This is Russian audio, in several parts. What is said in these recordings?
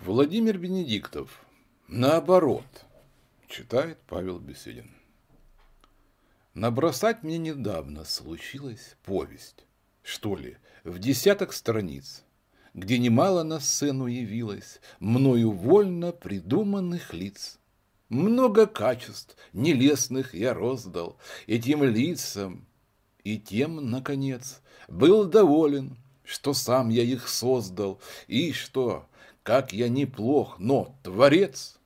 Владимир Бенедиктов. Наоборот, читает Павел Беседин. Набросать мне недавно случилась повесть, что ли, в десяток страниц, где немало на сцену явилось мною вольно придуманных лиц. Много качеств нелестных я роздал этим лицам, и тем, наконец, был доволен, что сам я их создал, и что, как я неплох, но творец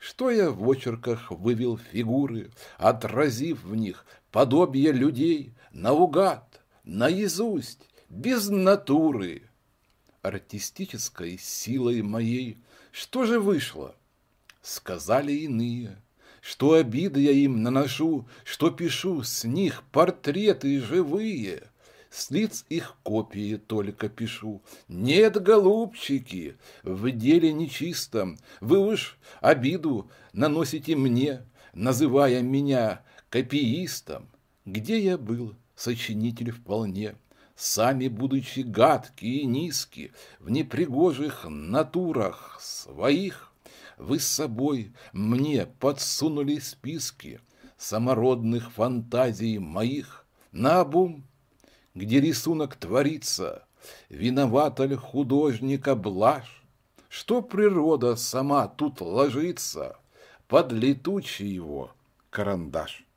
что я в очерках вывел фигуры, отразив в них подобие людей, наугад, наизусть, без натуры. Артистической силой моей что же вышло? Сказали иные, что обиды я им наношу, что пишу с них портреты живые с лиц их копии только пишу. Нет, голубчики, в деле нечистом, вы уж обиду наносите мне, называя меня копиистом. Где я был, сочинитель вполне, сами будучи гадкие и низки, в непригожих натурах своих, вы с собой мне подсунули списки самородных фантазий моих, на обум где рисунок творится, виновата ли художника блажь, что природа сама тут ложится под летучий его карандаш.